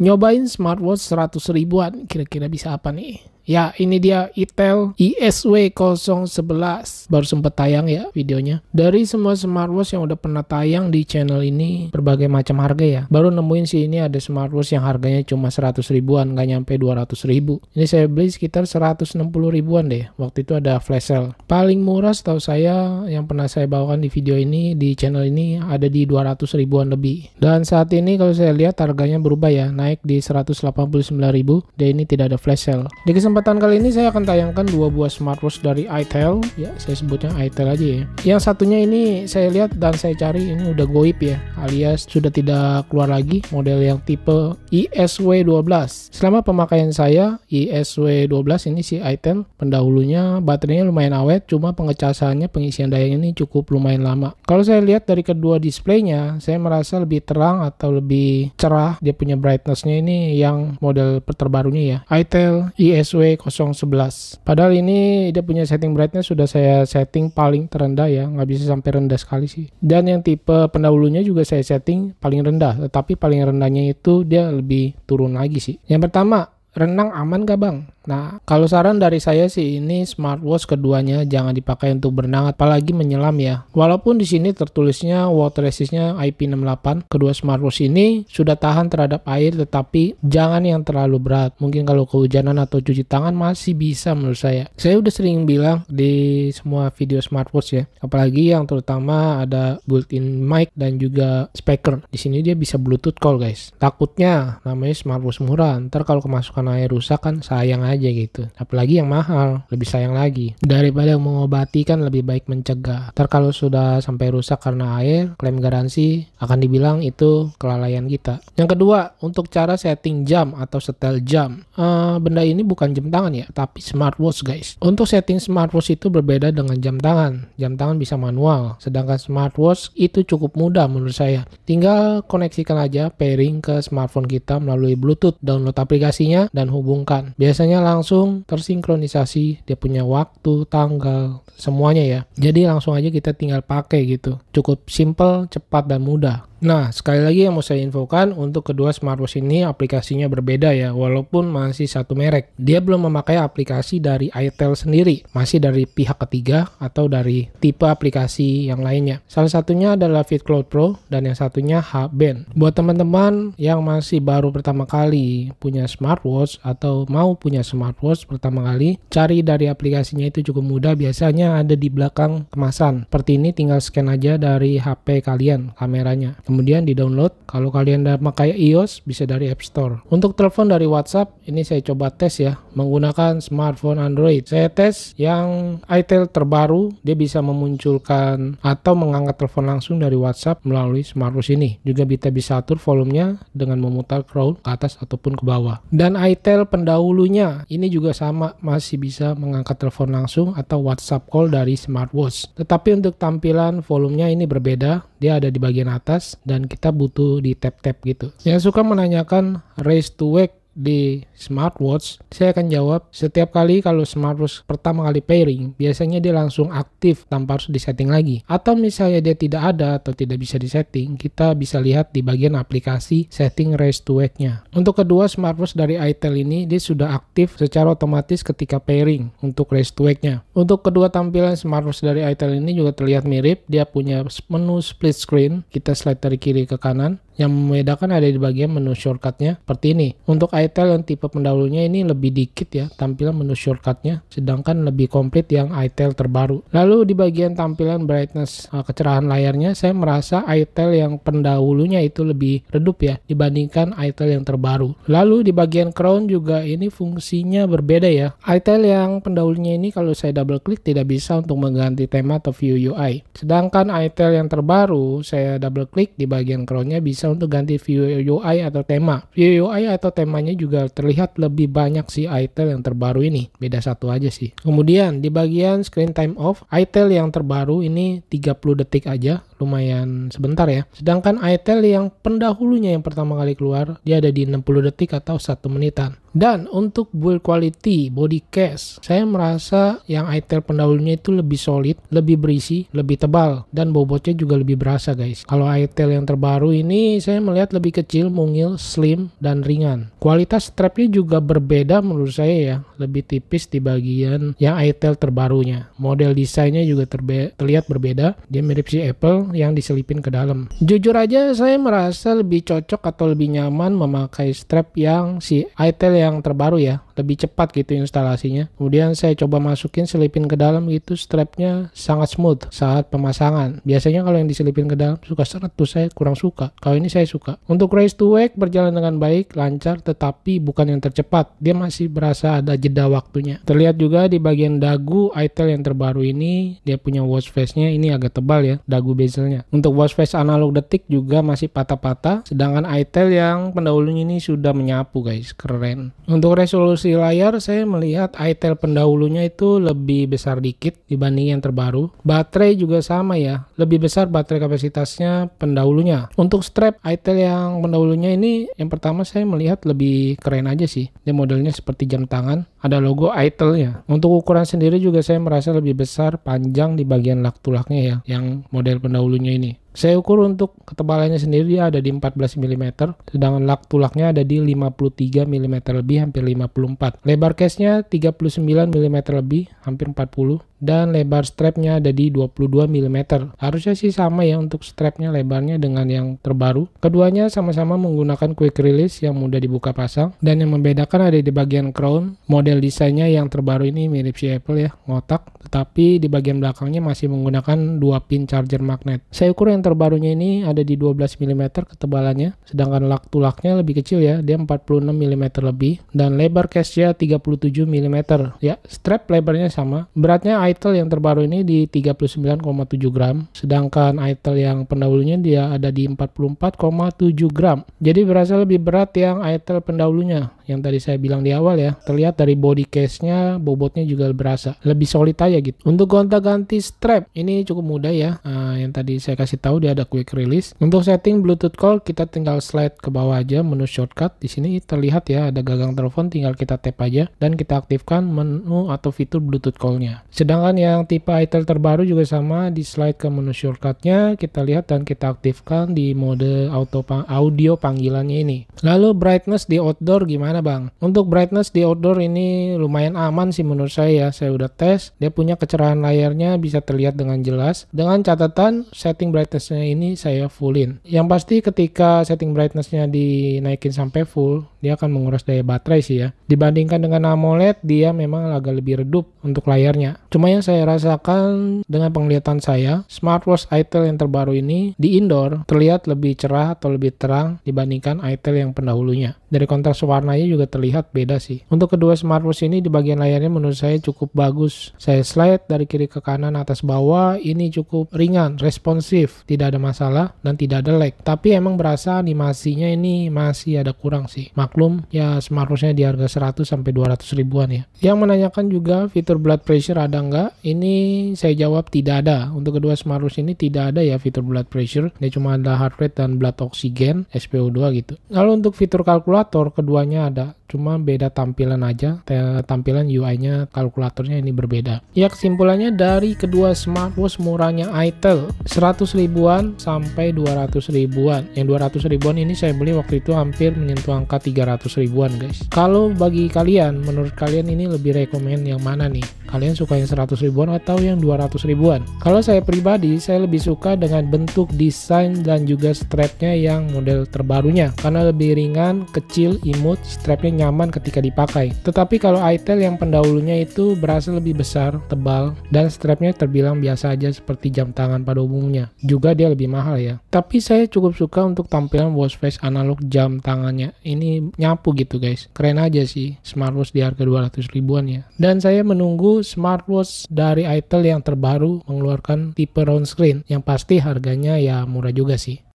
nyobain smartwatch 100 ribuan kira-kira bisa apa nih Ya, ini dia ITEL ISW011. Baru sempat tayang ya videonya. Dari semua smartwatch yang udah pernah tayang di channel ini, berbagai macam harga ya. Baru nemuin sih ini ada smartwatch yang harganya cuma 100 ribuan, nggak nyampe 200 ribu. Ini saya beli sekitar 160 ribuan deh. Waktu itu ada flash sale. Paling murah setahu saya yang pernah saya bawakan di video ini, di channel ini ada di 200 ribuan lebih. Dan saat ini kalau saya lihat harganya berubah ya, naik di 189 ribu. Dan ini tidak ada flash sale. Di kesempatan kesempatan kali ini saya akan tayangkan dua buah smartwatch dari itel ya saya sebutnya itel aja ya yang satunya ini saya lihat dan saya cari ini udah goib ya alias sudah tidak keluar lagi model yang tipe ISW12 selama pemakaian saya ISW12 ini si itel pendahulunya baterainya lumayan awet cuma pengecasannya pengisian daya ini cukup lumayan lama kalau saya lihat dari kedua displaynya saya merasa lebih terang atau lebih cerah dia punya brightnessnya ini yang model terbarunya ya itel ISW 12 w 011 padahal ini dia punya setting brightnya sudah saya setting paling terendah ya nggak bisa sampai rendah sekali sih dan yang tipe pendahulunya juga saya setting paling rendah tetapi paling rendahnya itu dia lebih turun lagi sih yang pertama renang aman gak bang Nah, kalau saran dari saya sih ini smartwatch keduanya jangan dipakai untuk berenang apalagi menyelam ya. Walaupun di sini tertulisnya water resistnya IP68, kedua smartwatch ini sudah tahan terhadap air tetapi jangan yang terlalu berat. Mungkin kalau kehujanan atau cuci tangan masih bisa menurut saya. Saya udah sering bilang di semua video smartwatch ya, apalagi yang terutama ada built-in mic dan juga speaker. Di sini dia bisa bluetooth call guys. Takutnya namanya smartwatch murah, ntar kalau kemasukan air rusak kan sayang aja gitu. Apalagi yang mahal, lebih sayang lagi. Daripada mengobati kan lebih baik mencegah. Ntar kalau sudah sampai rusak karena air, klaim garansi akan dibilang itu kelalaian kita. Yang kedua, untuk cara setting jam atau setel jam. Uh, benda ini bukan jam tangan ya, tapi smartwatch guys. Untuk setting smartwatch itu berbeda dengan jam tangan. Jam tangan bisa manual, sedangkan smartwatch itu cukup mudah menurut saya. Tinggal koneksikan aja pairing ke smartphone kita melalui Bluetooth, download aplikasinya, dan hubungkan. Biasanya langsung tersinkronisasi dia punya waktu tanggal semuanya ya jadi langsung aja kita tinggal pakai gitu cukup simple cepat dan mudah Nah, sekali lagi yang mau saya infokan, untuk kedua smartwatch ini aplikasinya berbeda ya, walaupun masih satu merek. Dia belum memakai aplikasi dari iTel sendiri, masih dari pihak ketiga atau dari tipe aplikasi yang lainnya. Salah satunya adalah FitCloud Pro dan yang satunya Band Buat teman-teman yang masih baru pertama kali punya smartwatch atau mau punya smartwatch pertama kali, cari dari aplikasinya itu cukup mudah, biasanya ada di belakang kemasan. Seperti ini tinggal scan aja dari HP kalian kameranya. Kemudian di-download. Kalau kalian udah pakai iOS bisa dari App Store. Untuk telepon dari WhatsApp, ini saya coba tes ya menggunakan smartphone Android. Saya tes yang itel terbaru, dia bisa memunculkan atau mengangkat telepon langsung dari WhatsApp melalui smartwatch ini. Juga kita bisa atur volumenya dengan memutar crown ke atas ataupun ke bawah. Dan itel pendahulunya ini juga sama masih bisa mengangkat telepon langsung atau WhatsApp call dari smartwatch. Tetapi untuk tampilan volumenya ini berbeda, dia ada di bagian atas dan kita butuh di tap-tap gitu. Yang suka menanyakan race to wake di smartwatch, saya akan jawab setiap kali kalau smartwatch pertama kali pairing, biasanya dia langsung aktif tanpa harus disetting lagi. Atau misalnya dia tidak ada atau tidak bisa disetting, kita bisa lihat di bagian aplikasi setting race to wake-nya. Untuk kedua smartwatch dari itel ini, dia sudah aktif secara otomatis ketika pairing untuk race to wake-nya. Untuk kedua tampilan smartwatch dari itel ini juga terlihat mirip, dia punya menu split screen, kita slide dari kiri ke kanan, yang membedakan ada di bagian menu shortcutnya seperti ini. Untuk ITEL yang tipe pendahulunya ini lebih dikit ya tampilan menu shortcutnya sedangkan lebih komplit yang ITEL terbaru lalu di bagian tampilan brightness eh, kecerahan layarnya saya merasa ITEL yang pendahulunya itu lebih redup ya dibandingkan ITEL yang terbaru lalu di bagian crown juga ini fungsinya berbeda ya ITEL yang pendahulunya ini kalau saya double klik tidak bisa untuk mengganti tema atau view UI sedangkan ITEL yang terbaru saya double klik di bagian crownnya bisa untuk ganti view UI atau tema view UI atau temanya ini juga terlihat lebih banyak si ITEL yang terbaru ini. Beda satu aja sih. Kemudian di bagian screen time off, ITEL yang terbaru ini 30 detik aja. Lumayan sebentar ya. Sedangkan ITEL yang pendahulunya yang pertama kali keluar, dia ada di 60 detik atau satu menitan. Dan untuk build quality body case, saya merasa yang ITEL pendahulunya itu lebih solid, lebih berisi, lebih tebal, dan bobotnya juga lebih berasa guys. Kalau ITEL yang terbaru ini, saya melihat lebih kecil, mungil, slim, dan ringan. kualitas kualitas strapnya juga berbeda menurut saya ya lebih tipis di bagian yang itel terbarunya model desainnya juga terbe terlihat berbeda dia mirip si Apple yang diselipin ke dalam jujur aja saya merasa lebih cocok atau lebih nyaman memakai strap yang si itel yang terbaru ya lebih cepat gitu instalasinya kemudian saya coba masukin selipin ke dalam gitu strapnya sangat smooth saat pemasangan biasanya kalau yang diselipin ke dalam suka seret tuh saya kurang suka kalau ini saya suka untuk race to wake berjalan dengan baik lancar tetap tapi bukan yang tercepat. Dia masih berasa ada jeda waktunya. Terlihat juga di bagian dagu ITEL yang terbaru ini, dia punya watch face-nya ini agak tebal ya, dagu bezelnya. Untuk watch face analog detik juga masih patah-patah, sedangkan ITEL yang pendahulunya ini sudah menyapu guys, keren. Untuk resolusi layar, saya melihat ITEL pendahulunya itu lebih besar dikit dibanding yang terbaru. Baterai juga sama ya, lebih besar baterai kapasitasnya pendahulunya. Untuk strap ITEL yang pendahulunya ini, yang pertama saya melihat lebih keren aja sih. Dia modelnya seperti jam tangan, ada logo itelnya. Untuk ukuran sendiri juga saya merasa lebih besar, panjang di bagian laktulaknya ya, yang model pendahulunya ini. Saya ukur untuk ketebalannya sendiri ada di 14 mm, sedangkan laktulaknya ada di 53 mm lebih, hampir 54. Lebar case-nya 39 mm lebih, hampir 40 dan lebar strapnya ada di 22 mm. Harusnya sih sama ya untuk strapnya lebarnya dengan yang terbaru. Keduanya sama-sama menggunakan quick release yang mudah dibuka pasang dan yang membedakan ada di bagian crown. Model desainnya yang terbaru ini mirip si Apple ya, ngotak, tetapi di bagian belakangnya masih menggunakan dua pin charger magnet. Saya ukur yang terbarunya ini ada di 12 mm ketebalannya, sedangkan lak tulaknya lebih kecil ya, dia 46 mm lebih dan lebar case-nya 37 mm. Ya, strap lebarnya sama. Beratnya ITEL yang terbaru ini di 39,7 gram, sedangkan ITEL yang pendahulunya dia ada di 44,7 gram. Jadi berasa lebih berat yang ITEL pendahulunya yang tadi saya bilang di awal ya terlihat dari body case-nya bobotnya juga berasa lebih solid aja gitu untuk gonta-ganti strap ini cukup mudah ya nah, yang tadi saya kasih tahu dia ada quick release untuk setting bluetooth call kita tinggal slide ke bawah aja menu shortcut di sini terlihat ya ada gagang telepon tinggal kita tap aja dan kita aktifkan menu atau fitur bluetooth call-nya sedangkan yang tipe itel terbaru juga sama di slide ke menu shortcut nya kita lihat dan kita aktifkan di mode auto audio panggilannya ini lalu brightness di outdoor gimana gimana bang? Untuk brightness di outdoor ini lumayan aman sih menurut saya ya. Saya udah tes, dia punya kecerahan layarnya bisa terlihat dengan jelas. Dengan catatan setting brightnessnya ini saya fullin. Yang pasti ketika setting brightnessnya dinaikin sampai full, dia akan menguras daya baterai sih ya. Dibandingkan dengan AMOLED, dia memang agak lebih redup untuk layarnya. Cuma yang saya rasakan dengan penglihatan saya, smartwatch ITEL yang terbaru ini di indoor terlihat lebih cerah atau lebih terang dibandingkan ITEL yang pendahulunya. Dari kontras warnanya juga terlihat beda sih. Untuk kedua smartwatch ini di bagian layarnya menurut saya cukup bagus. Saya slide dari kiri ke kanan atas bawah, ini cukup ringan, responsif, tidak ada masalah dan tidak ada lag. Tapi emang berasa animasinya ini masih ada kurang sih. Maklum ya smartwatchnya di harga 100 sampai 200 ribuan ya. Yang menanyakan juga fitur blood pressure ada nggak? Ini saya jawab tidak ada. Untuk kedua smartwatch ini tidak ada ya fitur blood pressure. Ini cuma ada heart rate dan blood oxygen, SPO2 gitu. Lalu untuk fitur kalkulator keduanya Canada cuma beda tampilan aja tampilan UI-nya kalkulatornya ini berbeda ya kesimpulannya dari kedua smartwatch murahnya Itel 100 ribuan sampai 200 ribuan yang 200 ribuan ini saya beli waktu itu hampir menyentuh angka 300 ribuan guys kalau bagi kalian menurut kalian ini lebih rekomend yang mana nih kalian suka yang 100 ribuan atau yang 200 ribuan kalau saya pribadi saya lebih suka dengan bentuk desain dan juga strapnya yang model terbarunya karena lebih ringan kecil imut strapnya nyaman ketika dipakai. Tetapi kalau itel yang pendahulunya itu berasa lebih besar, tebal, dan strapnya terbilang biasa aja seperti jam tangan pada umumnya. Juga dia lebih mahal ya. Tapi saya cukup suka untuk tampilan watch face analog jam tangannya. Ini nyapu gitu guys. Keren aja sih smartwatch di harga 200 ribuan ya. Dan saya menunggu smartwatch dari itel yang terbaru mengeluarkan tipe round screen yang pasti harganya ya murah juga sih.